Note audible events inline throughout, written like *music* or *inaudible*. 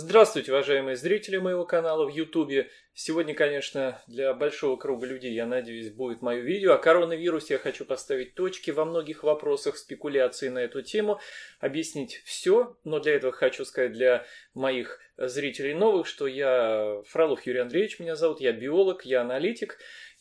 Здравствуйте, уважаемые зрители моего канала в Ютубе. Сегодня, конечно, для большого круга людей, я надеюсь, будет мое видео. О коронавирусе я хочу поставить точки во многих вопросах, спекуляции на эту тему, объяснить все, но для этого хочу сказать для моих зрителей новых, что я Фролов Юрий Андреевич, меня зовут, я биолог, я аналитик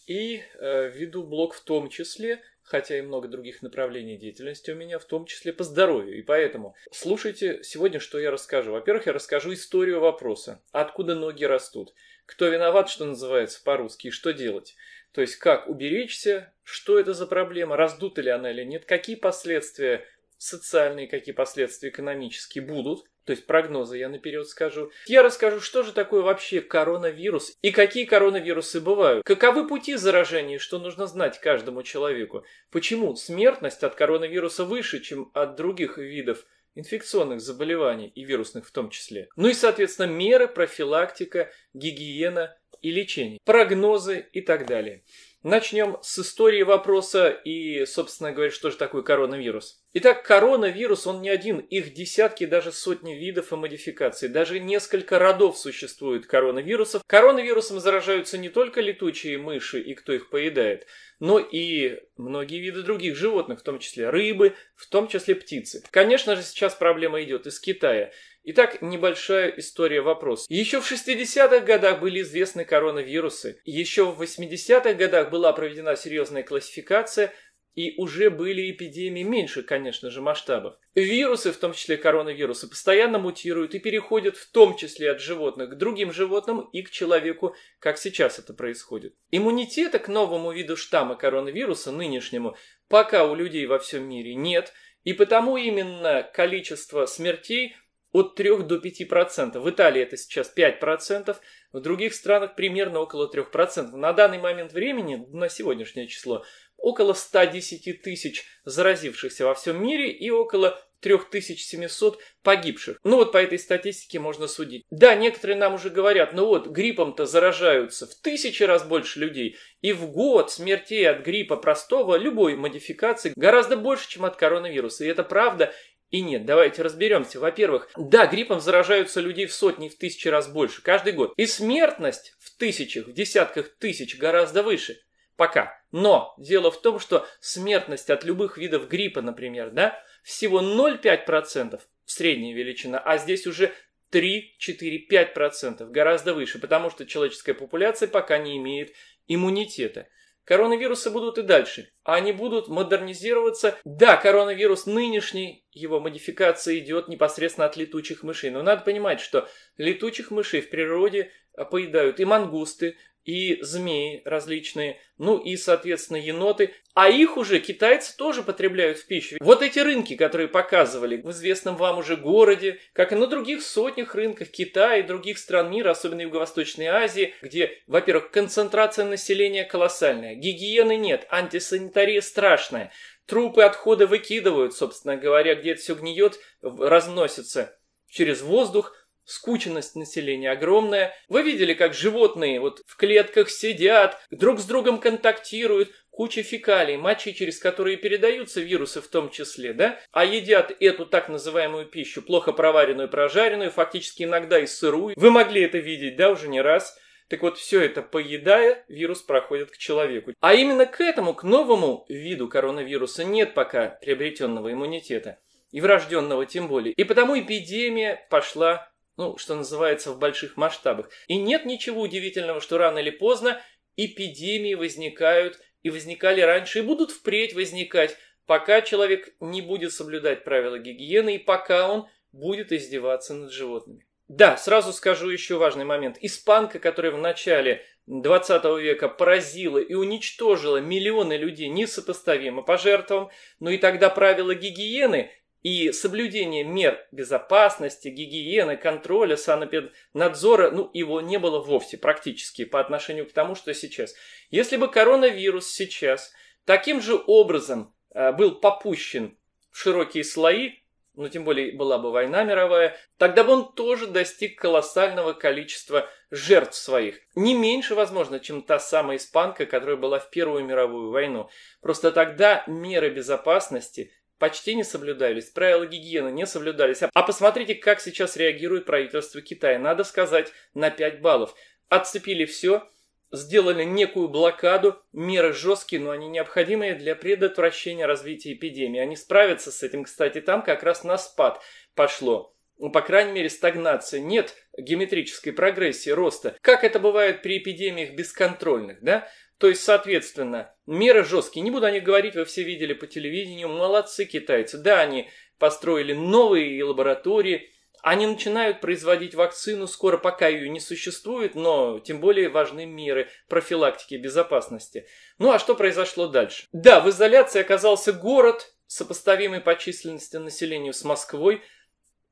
и э, веду блог в том числе хотя и много других направлений деятельности у меня, в том числе по здоровью. И поэтому слушайте сегодня, что я расскажу. Во-первых, я расскажу историю вопроса, откуда ноги растут, кто виноват, что называется по-русски, и что делать. То есть как уберечься, что это за проблема, раздута ли она или нет, какие последствия социальные, какие последствия экономические будут – то есть прогнозы я наперед скажу. Я расскажу, что же такое вообще коронавирус и какие коронавирусы бывают. Каковы пути заражения, что нужно знать каждому человеку. Почему смертность от коронавируса выше, чем от других видов инфекционных заболеваний и вирусных в том числе. Ну и, соответственно, меры, профилактика, гигиена и лечения, прогнозы и так далее. Начнем с истории вопроса и, собственно говоря, что же такое коронавирус. Итак, коронавирус, он не один, их десятки, даже сотни видов и модификаций. Даже несколько родов существует коронавирусов. Коронавирусом заражаются не только летучие мыши и кто их поедает, но и многие виды других животных, в том числе рыбы, в том числе птицы. Конечно же, сейчас проблема идет из Китая. Итак, небольшая история вопрос. Еще в 60-х годах были известны коронавирусы, еще в 80-х годах была проведена серьезная классификация, и уже были эпидемии меньше, конечно же, масштабов. Вирусы, в том числе коронавирусы, постоянно мутируют и переходят в том числе от животных к другим животным и к человеку, как сейчас это происходит. Иммунитета к новому виду штамма коронавируса, нынешнему, пока у людей во всем мире нет, и потому именно количество смертей – от 3 до 5%. В Италии это сейчас 5%, в других странах примерно около 3%. На данный момент времени, на сегодняшнее число, около 110 тысяч заразившихся во всем мире и около 3700 погибших. Ну вот по этой статистике можно судить. Да, некоторые нам уже говорят, ну вот гриппом-то заражаются в тысячи раз больше людей, и в год смертей от гриппа простого любой модификации гораздо больше, чем от коронавируса. И это правда, и нет, давайте разберемся. Во-первых, да, гриппом заражаются людей в сотни в тысячи раз больше каждый год. И смертность в тысячах, в десятках тысяч гораздо выше. Пока. Но дело в том, что смертность от любых видов гриппа, например, да, всего 0,5% средняя величина, а здесь уже 3-4-5% гораздо выше, потому что человеческая популяция пока не имеет иммунитета. Коронавирусы будут и дальше, а они будут модернизироваться. Да, коронавирус нынешний, его модификация идет непосредственно от летучих мышей, но надо понимать, что летучих мышей в природе а, поедают и мангусты, и змеи различные, ну и, соответственно, еноты. А их уже китайцы тоже потребляют в пищу. Вот эти рынки, которые показывали в известном вам уже городе, как и на других сотнях рынках Китая и других стран мира, особенно Юго-Восточной Азии, где, во-первых, концентрация населения колоссальная, гигиены нет, антисанитария страшная, трупы отходы выкидывают, собственно говоря, где это все гниет, разносится через воздух, скученность населения огромная. Вы видели, как животные вот в клетках сидят, друг с другом контактируют, куча фекалий, мочи, через которые передаются вирусы в том числе, да, а едят эту так называемую пищу, плохо проваренную, прожаренную, фактически иногда и сырую. Вы могли это видеть, да, уже не раз. Так вот, все это поедая, вирус проходит к человеку. А именно к этому, к новому виду коронавируса нет пока приобретенного иммунитета. И врожденного тем более. И потому эпидемия пошла ну, что называется, в больших масштабах. И нет ничего удивительного, что рано или поздно эпидемии возникают и возникали раньше, и будут впредь возникать, пока человек не будет соблюдать правила гигиены и пока он будет издеваться над животными. Да, сразу скажу еще важный момент. Испанка, которая в начале 20 века поразила и уничтожила миллионы людей несопоставимо по жертвам, но и тогда правила гигиены и соблюдение мер безопасности, гигиены, контроля, санэпиднадзора, ну, его не было вовсе практически по отношению к тому, что сейчас. Если бы коронавирус сейчас таким же образом э, был попущен в широкие слои, ну, тем более была бы война мировая, тогда бы он тоже достиг колоссального количества жертв своих. Не меньше, возможно, чем та самая испанка, которая была в Первую мировую войну. Просто тогда меры безопасности почти не соблюдались, правила гигиены не соблюдались. А посмотрите, как сейчас реагирует правительство Китая. Надо сказать, на 5 баллов. Отцепили все, сделали некую блокаду, меры жесткие, но они необходимые для предотвращения развития эпидемии. Они справятся с этим, кстати, там как раз на спад пошло. Ну, по крайней мере, стагнация. Нет геометрической прогрессии роста. Как это бывает при эпидемиях бесконтрольных, да? То есть, соответственно, меры жесткие. Не буду о них говорить, вы все видели по телевидению. Молодцы китайцы. Да, они построили новые лаборатории. Они начинают производить вакцину, скоро пока ее не существует, но тем более важны меры профилактики безопасности. Ну а что произошло дальше? Да, в изоляции оказался город, сопоставимый по численности населению с Москвой.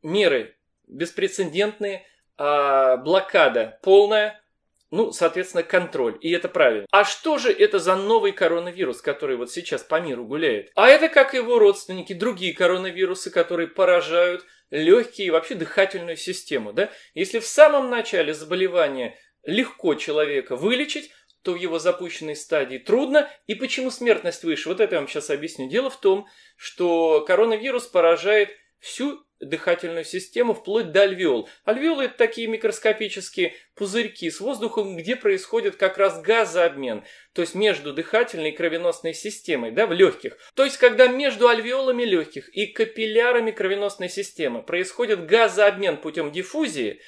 Меры беспрецедентные, а блокада полная, ну, соответственно, контроль. И это правильно. А что же это за новый коронавирус, который вот сейчас по миру гуляет? А это как его родственники, другие коронавирусы, которые поражают легкие и вообще дыхательную систему. Да? Если в самом начале заболевания легко человека вылечить, то в его запущенной стадии трудно. И почему смертность выше? Вот это я вам сейчас объясню. Дело в том, что коронавирус поражает всю дыхательную систему вплоть до альвеол. Альвеолы – это такие микроскопические пузырьки с воздухом, где происходит как раз газообмен, то есть между дыхательной и кровеносной системой, да, в легких. То есть, когда между альвеолами легких и капиллярами кровеносной системы происходит газообмен путем диффузии,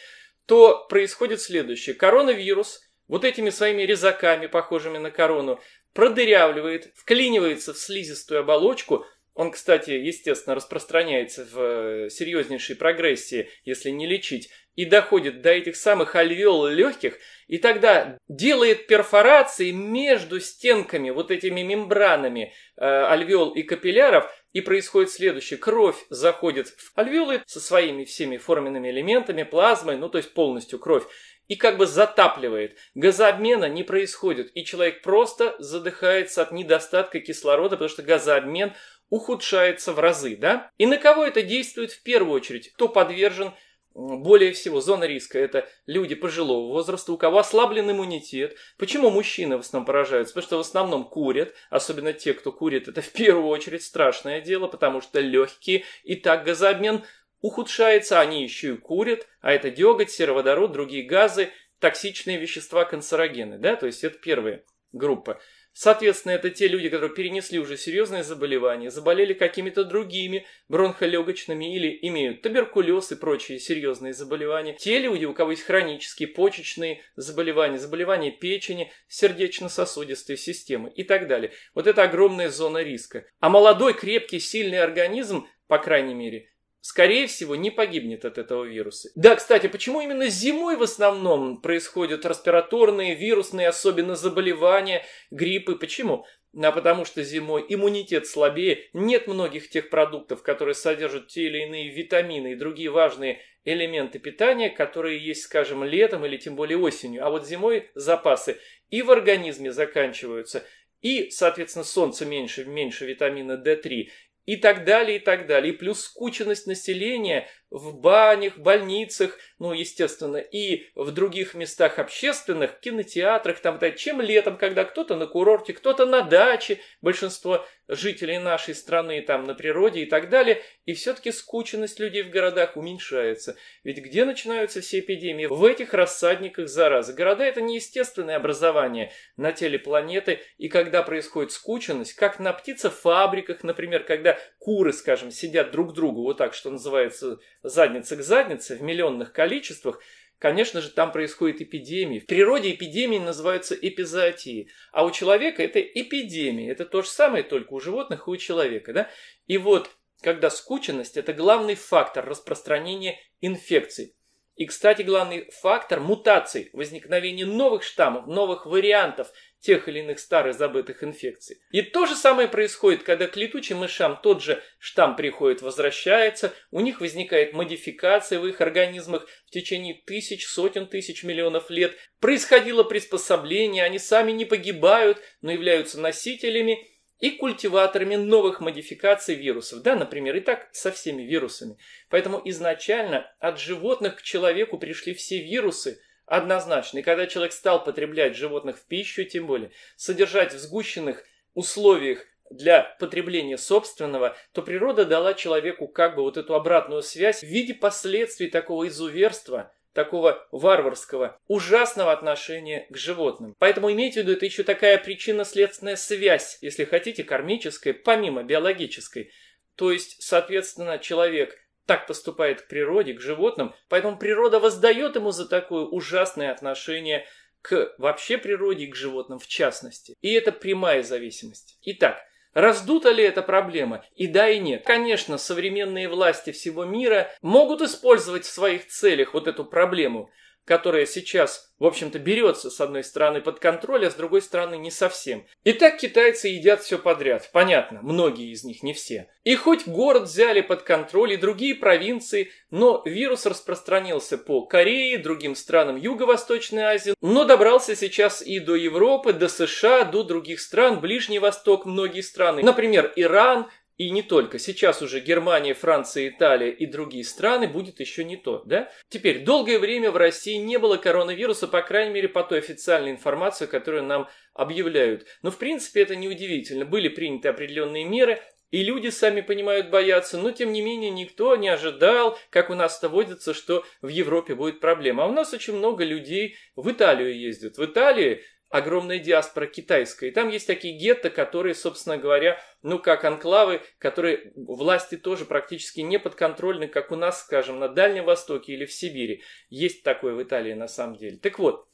то происходит следующее. Коронавирус вот этими своими резаками, похожими на корону, продырявливает, вклинивается в слизистую оболочку – он, кстати, естественно, распространяется в э, серьезнейшей прогрессии, если не лечить, и доходит до этих самых альвеол легких, и тогда делает перфорации между стенками, вот этими мембранами э, альвеол и капилляров, и происходит следующее. Кровь заходит в альвеолы со своими всеми форменными элементами, плазмой, ну то есть полностью кровь, и как бы затапливает. Газообмена не происходит, и человек просто задыхается от недостатка кислорода, потому что газообмен – ухудшается в разы, да? И на кого это действует в первую очередь? Кто подвержен более всего зона риска – это люди пожилого возраста, у кого ослаблен иммунитет. Почему мужчины в основном поражаются? Потому что в основном курят, особенно те, кто курит, это в первую очередь страшное дело, потому что легкие и так газообмен ухудшается, они еще и курят, а это деготь, сероводород, другие газы, токсичные вещества, канцерогены, да, то есть это первая группа. Соответственно, это те люди, которые перенесли уже серьезные заболевания, заболели какими-то другими бронхолегочными или имеют туберкулез и прочие серьезные заболевания. Те люди, у кого есть хронические почечные заболевания, заболевания печени, сердечно-сосудистой системы и так далее. Вот это огромная зона риска. А молодой, крепкий, сильный организм, по крайней мере, скорее всего, не погибнет от этого вируса. Да, кстати, почему именно зимой в основном происходят респираторные, вирусные, особенно заболевания, гриппы? Почему? А потому что зимой иммунитет слабее, нет многих тех продуктов, которые содержат те или иные витамины и другие важные элементы питания, которые есть, скажем, летом или тем более осенью. А вот зимой запасы и в организме заканчиваются, и, соответственно, солнце меньше, меньше витамина D3, и так далее, и так далее. И плюс скученность населения в банях, больницах, ну, естественно, и в других местах общественных, кинотеатрах, там, да, чем летом, когда кто-то на курорте, кто-то на даче, большинство жителей нашей страны там на природе и так далее, и все-таки скученность людей в городах уменьшается. Ведь где начинаются все эпидемии? В этих рассадниках заразы. Города – это неестественное образование на теле планеты, и когда происходит скученность, как на птицефабриках, например, когда куры, скажем, сидят друг другу, вот так, что называется, задница к заднице в миллионных количествах, конечно же, там происходит эпидемия. В природе эпидемии называются эпизоотии, а у человека это эпидемия. Это то же самое, только у животных и у человека. Да? И вот, когда скученность – это главный фактор распространения инфекций. И, кстати, главный фактор мутаций, возникновение новых штаммов, новых вариантов тех или иных старых забытых инфекций. И то же самое происходит, когда к летучим мышам тот же штамм приходит, возвращается, у них возникает модификация в их организмах в течение тысяч, сотен тысяч, миллионов лет. Происходило приспособление, они сами не погибают, но являются носителями и культиваторами новых модификаций вирусов. Да, например, и так со всеми вирусами. Поэтому изначально от животных к человеку пришли все вирусы однозначно. И когда человек стал потреблять животных в пищу, тем более, содержать в сгущенных условиях для потребления собственного, то природа дала человеку как бы вот эту обратную связь в виде последствий такого изуверства – такого варварского, ужасного отношения к животным. Поэтому имейте в виду, это еще такая причинно-следственная связь, если хотите, кармическая, помимо биологической. То есть, соответственно, человек так поступает к природе, к животным, поэтому природа воздает ему за такое ужасное отношение к вообще природе и к животным в частности. И это прямая зависимость. Итак, Раздута ли эта проблема? И да, и нет. Конечно, современные власти всего мира могут использовать в своих целях вот эту проблему – которая сейчас, в общем-то, берется с одной стороны под контроль, а с другой стороны не совсем. И так китайцы едят все подряд. Понятно, многие из них, не все. И хоть город взяли под контроль и другие провинции, но вирус распространился по Корее, другим странам Юго-Восточной Азии, но добрался сейчас и до Европы, до США, до других стран, Ближний Восток, многие страны. Например, Иран, и не только. Сейчас уже Германия, Франция, Италия и другие страны будет еще не то, да? Теперь, долгое время в России не было коронавируса, по крайней мере, по той официальной информации, которую нам объявляют. Но, в принципе, это неудивительно. Были приняты определенные меры, и люди, сами понимают, бояться. но тем не менее никто не ожидал, как у нас-то водится, что в Европе будет проблема. А у нас очень много людей в Италию ездят. В Италии огромная диаспора китайская. И там есть такие гетто, которые, собственно говоря, ну как анклавы, которые власти тоже практически не подконтрольны, как у нас, скажем, на Дальнем Востоке или в Сибири. Есть такое в Италии на самом деле. Так вот,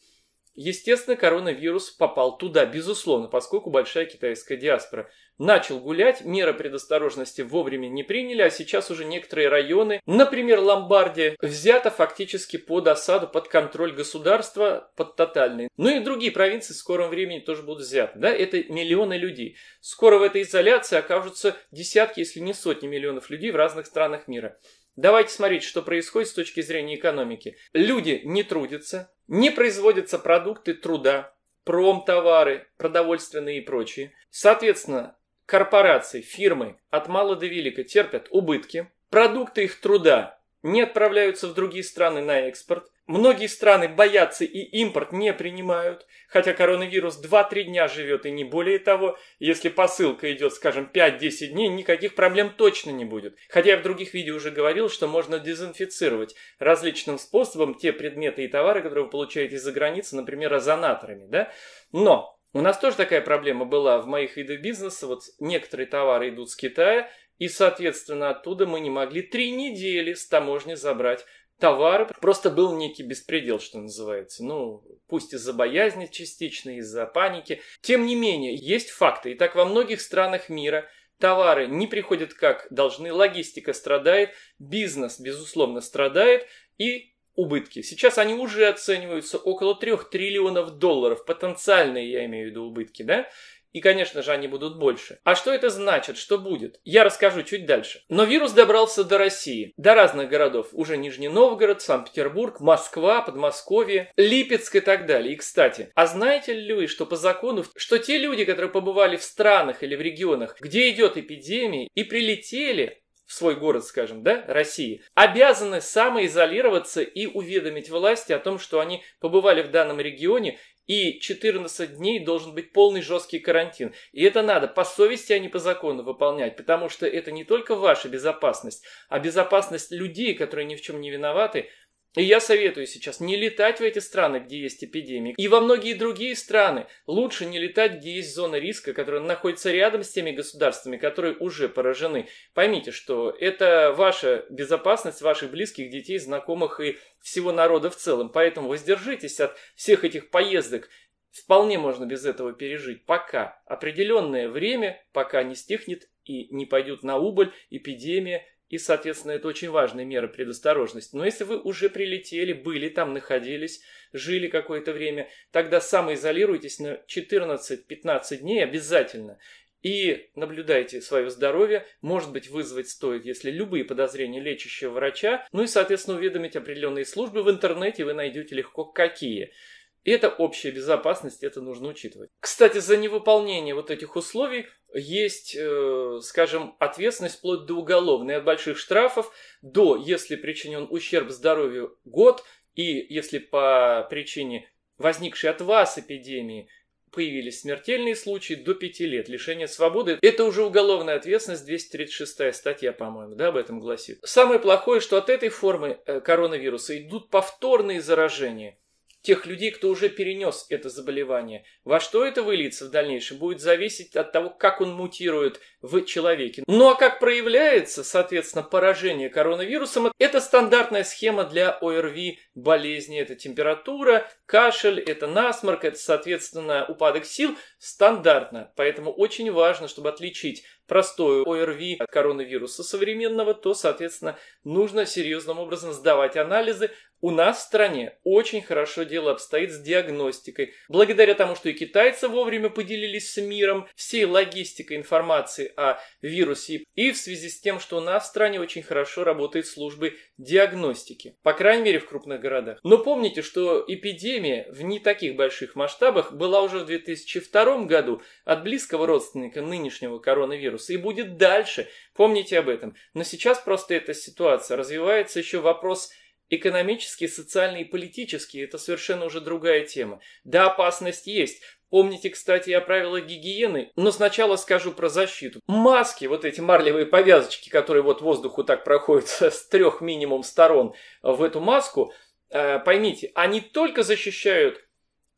Естественно, коронавирус попал туда, безусловно, поскольку большая китайская диаспора. Начал гулять, меры предосторожности вовремя не приняли, а сейчас уже некоторые районы, например, Ломбардия, взята фактически под осаду, под контроль государства, под тотальный. Ну и другие провинции в скором времени тоже будут взяты. Да? Это миллионы людей. Скоро в этой изоляции окажутся десятки, если не сотни миллионов людей в разных странах мира. Давайте смотреть, что происходит с точки зрения экономики. Люди не трудятся, не производятся продукты труда, промтовары, продовольственные и прочие. Соответственно, корпорации, фирмы от мала до велика терпят убытки. Продукты их труда не отправляются в другие страны на экспорт. Многие страны боятся и импорт не принимают, хотя коронавирус 2-3 дня живет и не более того. Если посылка идет, скажем, 5-10 дней, никаких проблем точно не будет. Хотя я в других видео уже говорил, что можно дезинфицировать различным способом те предметы и товары, которые вы получаете из-за границы, например, озонаторами, да? Но у нас тоже такая проблема была в моих видах бизнеса. Вот некоторые товары идут с Китая – и, соответственно, оттуда мы не могли три недели с таможни забрать товары. Просто был некий беспредел, что называется. Ну, пусть из-за боязни частично, из-за паники. Тем не менее, есть факты. И так во многих странах мира товары не приходят как должны, логистика страдает, бизнес, безусловно, страдает, и убытки. Сейчас они уже оцениваются около 3 триллионов долларов, потенциальные, я имею в виду, убытки, да? И, конечно же, они будут больше. А что это значит, что будет? Я расскажу чуть дальше. Но вирус добрался до России, до разных городов. Уже Нижний Новгород, Санкт-Петербург, Москва, Подмосковье, Липецк и так далее. И, кстати, а знаете ли вы, что по закону, что те люди, которые побывали в странах или в регионах, где идет эпидемия, и прилетели, в свой город, скажем, да, России, обязаны самоизолироваться и уведомить власти о том, что они побывали в данном регионе и 14 дней должен быть полный жесткий карантин. И это надо по совести, а не по закону выполнять, потому что это не только ваша безопасность, а безопасность людей, которые ни в чем не виноваты, и я советую сейчас не летать в эти страны, где есть эпидемии. И во многие другие страны лучше не летать, где есть зона риска, которая находится рядом с теми государствами, которые уже поражены. Поймите, что это ваша безопасность ваших близких, детей, знакомых и всего народа в целом. Поэтому воздержитесь от всех этих поездок. Вполне можно без этого пережить. Пока определенное время, пока не стихнет и не пойдет на убыль эпидемия и, соответственно, это очень важная мера предосторожности. Но если вы уже прилетели, были там, находились, жили какое-то время, тогда самоизолируйтесь на 14-15 дней обязательно. И наблюдайте свое здоровье. Может быть, вызвать стоит, если любые подозрения лечащего врача. Ну и, соответственно, уведомить определенные службы в интернете вы найдете легко какие. И это общая безопасность, это нужно учитывать. Кстати, за невыполнение вот этих условий есть, э, скажем, ответственность вплоть до уголовной, от больших штрафов до, если причинен ущерб здоровью, год, и если по причине возникшей от вас эпидемии появились смертельные случаи до пяти лет лишения свободы. Это уже уголовная ответственность, 236 статья, по-моему, да, об этом гласит. Самое плохое, что от этой формы э, коронавируса идут повторные заражения тех людей, кто уже перенес это заболевание. Во что это выльется в дальнейшем, будет зависеть от того, как он мутирует в человеке. Ну а как проявляется, соответственно, поражение коронавирусом, это стандартная схема для ОРВИ болезни. Это температура, кашель, это насморк, это, соответственно, упадок сил. Стандартно. Поэтому очень важно, чтобы отличить простое ОРВИ от коронавируса современного, то, соответственно, нужно серьезным образом сдавать анализы. У нас в стране очень хорошо дело обстоит с диагностикой. Благодаря тому, что и китайцы вовремя поделились с миром всей логистикой информации о вирусе, и в связи с тем, что у нас в стране очень хорошо работают службы диагностики, по крайней мере в крупных городах. Но помните, что эпидемия в не таких больших масштабах была уже в 2002 году от близкого родственника нынешнего коронавируса и будет дальше. Помните об этом. Но сейчас просто эта ситуация развивается еще вопрос экономические, социальные и политические, это совершенно уже другая тема. Да, опасность есть, Помните, кстати, я правила гигиены, но сначала скажу про защиту. Маски, вот эти марлевые повязочки, которые вот воздуху так проходят *laughs* с трех минимум сторон в эту маску, э, поймите, они только защищают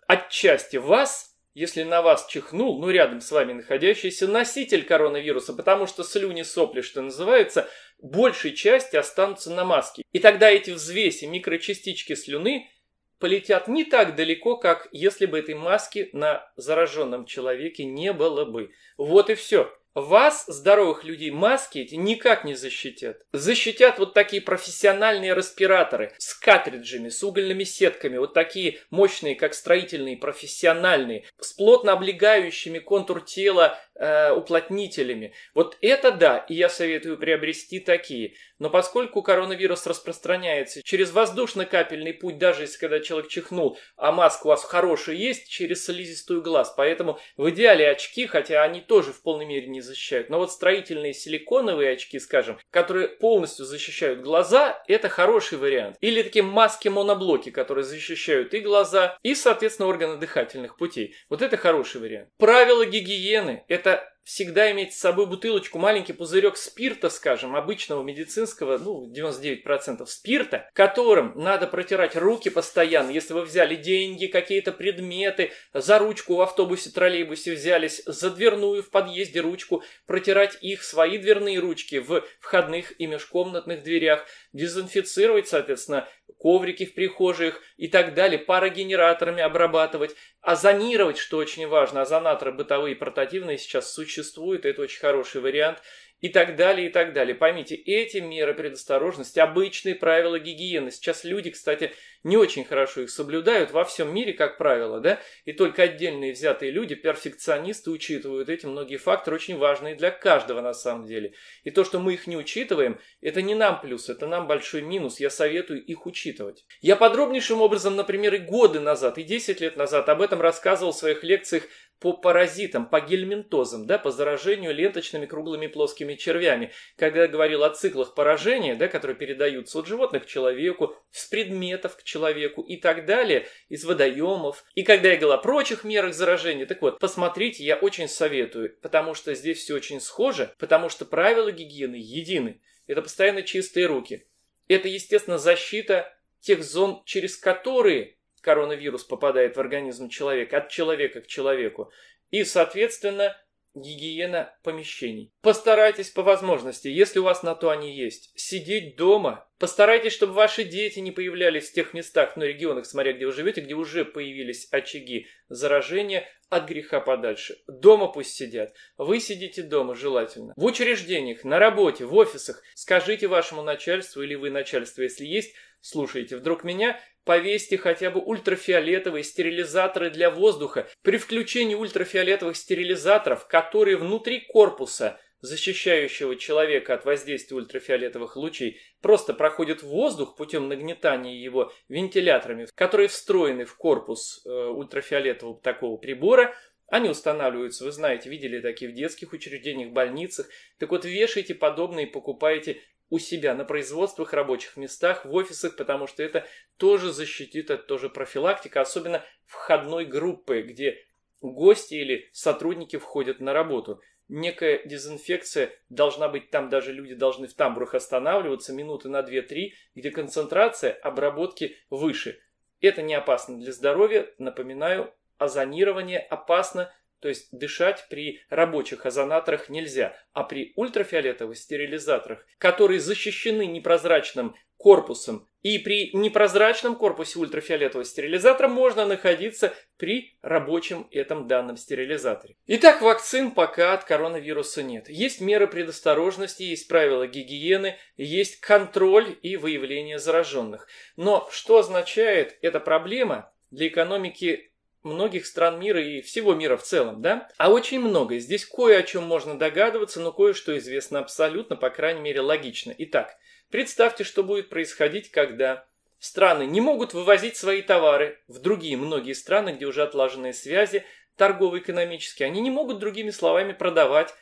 отчасти вас, если на вас чихнул, ну рядом с вами находящийся носитель коронавируса, потому что слюни сопли, что называется, большей части останутся на маске. И тогда эти взвеси, микрочастички слюны – полетят не так далеко, как если бы этой маски на зараженном человеке не было бы. Вот и все. Вас, здоровых людей, маски эти никак не защитят. Защитят вот такие профессиональные респираторы с картриджами, с угольными сетками, вот такие мощные, как строительные, профессиональные, с плотно облегающими контур тела э, уплотнителями. Вот это да, и я советую приобрести такие. Но поскольку коронавирус распространяется через воздушно-капельный путь, даже если когда человек чихнул, а маска у вас хорошая есть, через слизистую глаз, поэтому в идеале очки, хотя они тоже в полной мере не защищают. Но вот строительные силиконовые очки, скажем, которые полностью защищают глаза, это хороший вариант. Или такие маски-моноблоки, которые защищают и глаза, и, соответственно, органы дыхательных путей. Вот это хороший вариант. Правила гигиены – это всегда иметь с собой бутылочку, маленький пузырек спирта, скажем, обычного медицинского, ну, 99% спирта, которым надо протирать руки постоянно. Если вы взяли деньги, какие-то предметы, за ручку в автобусе, троллейбусе взялись, за дверную в подъезде ручку, протирать их, свои дверные ручки в входных и межкомнатных дверях, дезинфицировать, соответственно, коврики в прихожих и так далее, парогенераторами обрабатывать, озонировать, а что очень важно, озонаторы а бытовые и портативные сейчас существуют, это очень хороший вариант – и так далее, и так далее. Поймите, эти меры предосторожности, обычные правила гигиены. Сейчас люди, кстати, не очень хорошо их соблюдают во всем мире, как правило, да, и только отдельные взятые люди, перфекционисты, учитывают эти многие факторы, очень важные для каждого на самом деле. И то, что мы их не учитываем, это не нам плюс, это нам большой минус, я советую их учитывать. Я подробнейшим образом, например, и годы назад, и 10 лет назад об этом рассказывал в своих лекциях по паразитам, по гельминтозам, да, по заражению ленточными круглыми плоскими червями. Когда я говорил о циклах поражения, да, которые передаются от животных к человеку, с предметов к человеку и так далее, из водоемов. И когда я говорил о прочих мерах заражения, так вот, посмотрите, я очень советую, потому что здесь все очень схоже, потому что правила гигиены едины. Это постоянно чистые руки. Это, естественно, защита тех зон, через которые коронавирус попадает в организм человека, от человека к человеку. И, соответственно, гигиена помещений. Постарайтесь по возможности, если у вас на то они есть, сидеть дома. Постарайтесь, чтобы ваши дети не появлялись в тех местах, ну, регионах, смотря где вы живете, где уже появились очаги заражения от греха подальше. Дома пусть сидят. Вы сидите дома, желательно. В учреждениях, на работе, в офисах. Скажите вашему начальству или вы начальству, если есть, слушайте вдруг меня, повесьте хотя бы ультрафиолетовые стерилизаторы для воздуха. При включении ультрафиолетовых стерилизаторов, которые внутри корпуса – защищающего человека от воздействия ультрафиолетовых лучей, просто проходит воздух путем нагнетания его вентиляторами, которые встроены в корпус э, ультрафиолетового такого прибора. Они устанавливаются, вы знаете, видели такие в детских учреждениях, больницах. Так вот, вешайте подобные покупайте у себя на производствах, рабочих местах, в офисах, потому что это тоже защитит, это тоже профилактика, особенно входной группы, где гости или сотрудники входят на работу некая дезинфекция должна быть там, даже люди должны в тамбурах останавливаться минуты на 2-3, где концентрация обработки выше. Это не опасно для здоровья, напоминаю, озонирование опасно, то есть дышать при рабочих озонаторах нельзя, а при ультрафиолетовых стерилизаторах, которые защищены непрозрачным корпусом. И при непрозрачном корпусе ультрафиолетового стерилизатора можно находиться при рабочем этом данном стерилизаторе. Итак, вакцин пока от коронавируса нет. Есть меры предосторожности, есть правила гигиены, есть контроль и выявление зараженных. Но что означает эта проблема для экономики многих стран мира и всего мира в целом, да? А очень много. Здесь кое о чем можно догадываться, но кое-что известно абсолютно, по крайней мере, логично. Итак, Представьте, что будет происходить, когда страны не могут вывозить свои товары в другие многие страны, где уже отлаженные связи торгово-экономические. Они не могут, другими словами, продавать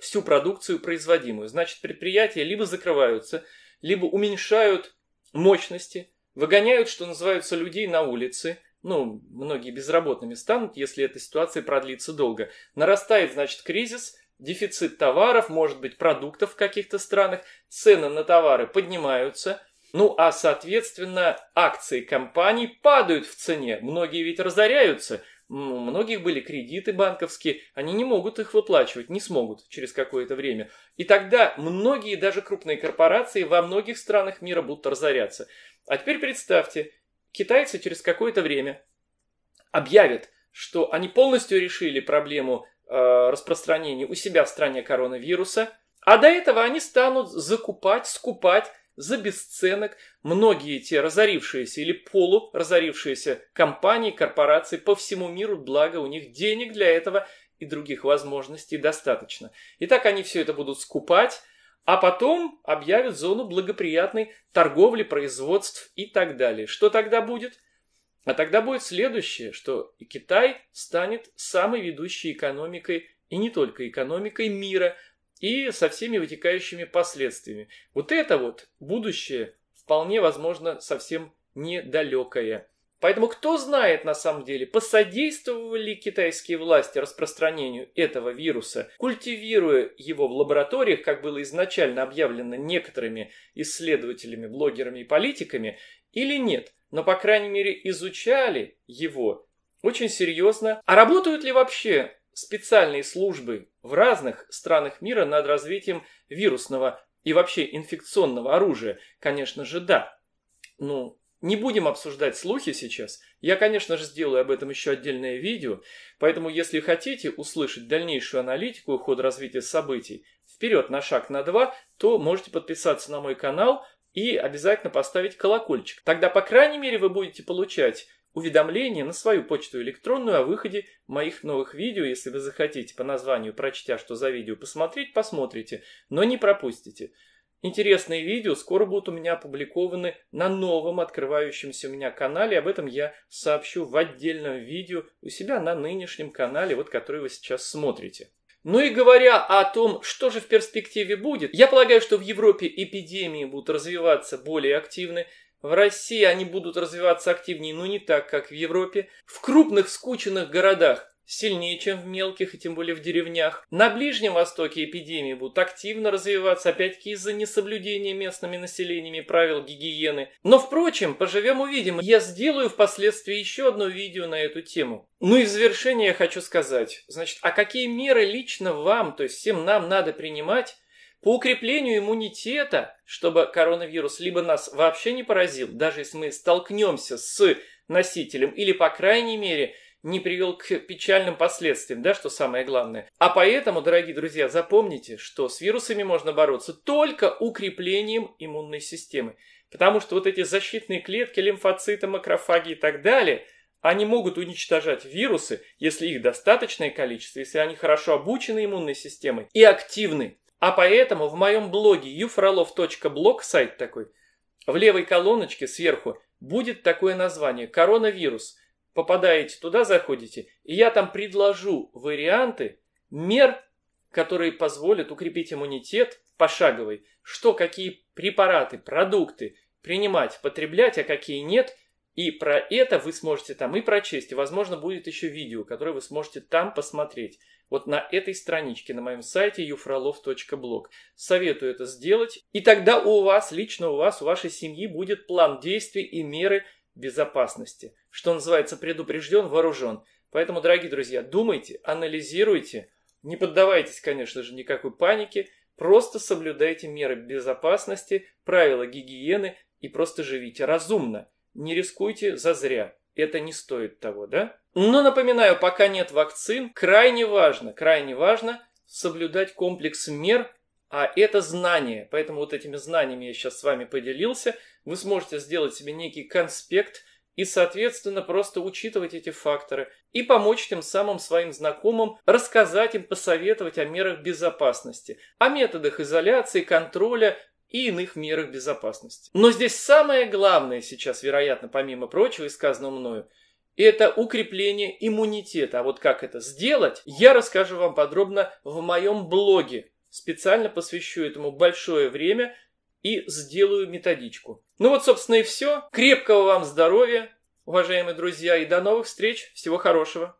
всю продукцию производимую. Значит, предприятия либо закрываются, либо уменьшают мощности, выгоняют, что называется, людей на улицы – ну, многие безработными станут, если эта ситуация продлится долго. Нарастает, значит, кризис, дефицит товаров, может быть, продуктов в каких-то странах, цены на товары поднимаются, ну а, соответственно, акции компаний падают в цене, многие ведь разоряются, у многих были кредиты банковские, они не могут их выплачивать, не смогут через какое-то время. И тогда многие, даже крупные корпорации во многих странах мира будут разоряться. А теперь представьте, китайцы через какое-то время объявят, что они полностью решили проблему Э, распространения у себя в стране коронавируса, а до этого они станут закупать, скупать за бесценок многие те разорившиеся или полуразорившиеся компании, корпорации по всему миру, благо у них денег для этого и других возможностей достаточно. И так они все это будут скупать, а потом объявят зону благоприятной торговли, производств и так далее. Что тогда будет? А тогда будет следующее, что и Китай станет самой ведущей экономикой, и не только экономикой мира, и со всеми вытекающими последствиями. Вот это вот будущее вполне возможно совсем недалекое. Поэтому кто знает на самом деле, посодействовали китайские власти распространению этого вируса, культивируя его в лабораториях, как было изначально объявлено некоторыми исследователями, блогерами и политиками, или нет но, по крайней мере, изучали его очень серьезно. А работают ли вообще специальные службы в разных странах мира над развитием вирусного и вообще инфекционного оружия? Конечно же, да. Ну, не будем обсуждать слухи сейчас. Я, конечно же, сделаю об этом еще отдельное видео. Поэтому, если хотите услышать дальнейшую аналитику и ход развития событий вперед на шаг на два, то можете подписаться на мой канал, и обязательно поставить колокольчик. Тогда, по крайней мере, вы будете получать уведомления на свою почту электронную о выходе моих новых видео. Если вы захотите по названию, прочтя, что за видео посмотреть, посмотрите, но не пропустите. Интересные видео скоро будут у меня опубликованы на новом открывающемся у меня канале. Об этом я сообщу в отдельном видео у себя на нынешнем канале, вот который вы сейчас смотрите. Ну и говоря о том, что же в перспективе будет, я полагаю, что в Европе эпидемии будут развиваться более активно, в России они будут развиваться активнее, но не так, как в Европе. В крупных скученных городах сильнее, чем в мелких и тем более в деревнях. На Ближнем Востоке эпидемии будут активно развиваться, опять-таки из-за несоблюдения местными населениями правил гигиены. Но, впрочем, поживем-увидим. Я сделаю впоследствии еще одно видео на эту тему. Ну и в завершение я хочу сказать, значит, а какие меры лично вам, то есть всем нам надо принимать, по укреплению иммунитета, чтобы коронавирус либо нас вообще не поразил, даже если мы столкнемся с носителем, или, по крайней мере, не привел к печальным последствиям, да, что самое главное. А поэтому, дорогие друзья, запомните, что с вирусами можно бороться только укреплением иммунной системы. Потому что вот эти защитные клетки, лимфоциты, макрофаги и так далее, они могут уничтожать вирусы, если их достаточное количество, если они хорошо обучены иммунной системой и активны. А поэтому в моем блоге ufrolov.blog, сайт такой, в левой колоночке сверху будет такое название «Коронавирус» попадаете туда, заходите, и я там предложу варианты мер, которые позволят укрепить иммунитет пошаговый, что какие препараты, продукты принимать, потреблять, а какие нет, и про это вы сможете там и прочесть, и, возможно, будет еще видео, которое вы сможете там посмотреть. Вот на этой страничке, на моем сайте ufrolov.blog. Советую это сделать, и тогда у вас, лично у вас, у вашей семьи будет план действий и меры – безопасности. Что называется, предупрежден, вооружен. Поэтому, дорогие друзья, думайте, анализируйте, не поддавайтесь, конечно же, никакой панике, просто соблюдайте меры безопасности, правила гигиены и просто живите разумно. Не рискуйте зазря. Это не стоит того, да? Но напоминаю, пока нет вакцин, крайне важно, крайне важно соблюдать комплекс мер а это знание. Поэтому вот этими знаниями я сейчас с вами поделился. Вы сможете сделать себе некий конспект и, соответственно, просто учитывать эти факторы и помочь тем самым своим знакомым, рассказать им, посоветовать о мерах безопасности, о методах изоляции, контроля и иных мерах безопасности. Но здесь самое главное сейчас, вероятно, помимо прочего и сказанного мною, это укрепление иммунитета. А вот как это сделать, я расскажу вам подробно в моем блоге Специально посвящу этому большое время и сделаю методичку. Ну вот, собственно, и все. Крепкого вам здоровья, уважаемые друзья, и до новых встреч. Всего хорошего.